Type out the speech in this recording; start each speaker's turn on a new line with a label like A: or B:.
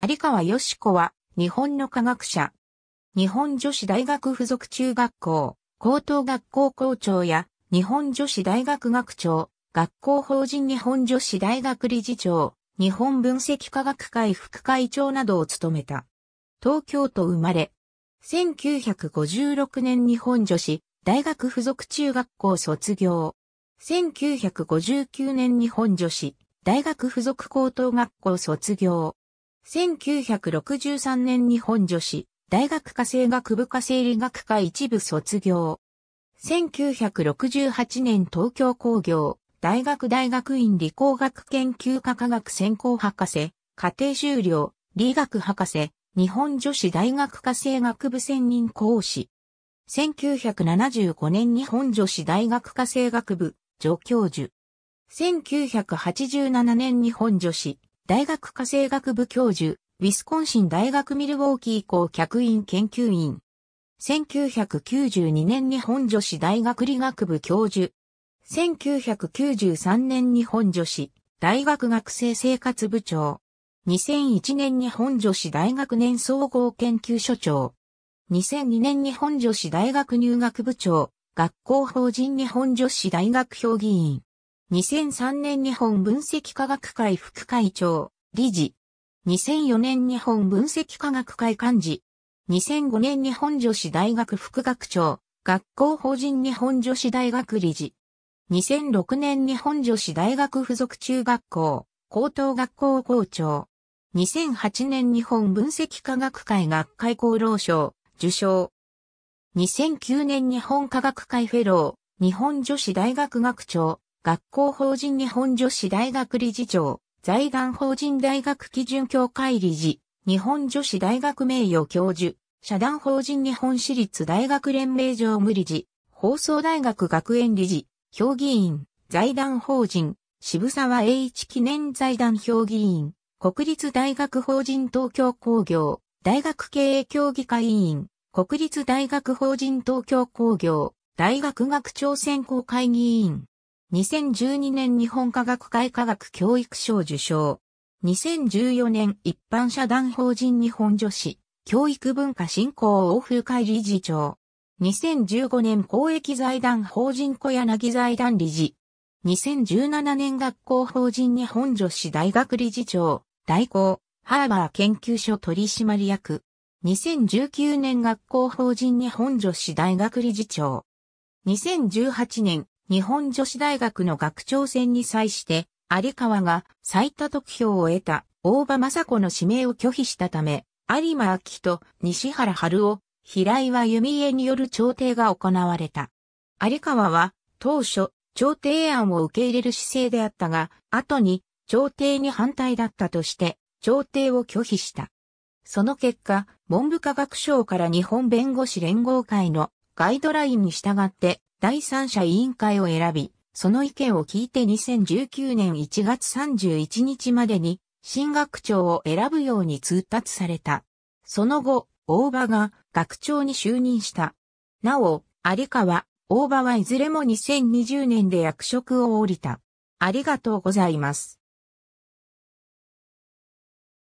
A: 有川よし子は、日本の科学者。日本女子大学附属中学校、高等学校校長や、日本女子大学学長、学校法人日本女子大学理事長、日本分析科学会副会長などを務めた。東京都生まれ。1956年日本女子大学附属中学校卒業。1959年日本女子大学附属高等学校卒業。1963年日本女子、大学科生学部科生理学科一部卒業。1968年東京工業、大学大学院理工学研究科科学専攻博士、家庭修了、理学博士、日本女子大学科生学部専任講師。1975年日本女子大学科生学部、助教授。1987年日本女子大学家政学部教授、ウィスコンシン大学ミルウォーキー校客員研究員。1992年日本女子大学理学部教授。1993年日本女子大学学生生活部長。2001年日本女子大学年総合研究所長。2002年日本女子大学入学部長。学校法人日本女子大学評議員。2003年日本分析科学会副会長、理事。2004年日本分析科学会幹事。2005年日本女子大学副学長、学校法人日本女子大学理事。2006年日本女子大学附属中学校、高等学校校長。2008年日本分析科学会学会功労賞、受賞。2009年日本科学会フェロー、日本女子大学学長。学校法人日本女子大学理事長、財団法人大学基準協会理事、日本女子大学名誉教授、社団法人日本私立大学連盟常務理事、放送大学学園理事、評議員、財団法人、渋沢栄一記念財団評議員、国立大学法人東京工業、大学経営協議会委員、国立大学法人東京工業、大学学長選考会議員。2012年日本科学会科学教育賞受賞。2014年一般社団法人日本女子教育文化振興欧風会理事長。2015年公益財団法人小柳財団理事。2017年学校法人日本女子大学理事長、代行、ハーバー研究所取締役。2019年学校法人日本女子大学理事長。2018年日本女子大学の学長選に際して、有川が最多得票を得た大場雅子の指名を拒否したため、有馬秋と西原春夫、平岩弓江による調停が行われた。有川は当初、調停案を受け入れる姿勢であったが、後に調停に反対だったとして、調停を拒否した。その結果、文部科学省から日本弁護士連合会のガイドラインに従って第三者委員会を選び、その意見を聞いて2019年1月31日までに新学長を選ぶように通達された。その後、大場が学長に就任した。なお、有川、大場はいずれも2020年で役職を降りた。ありがとうございます。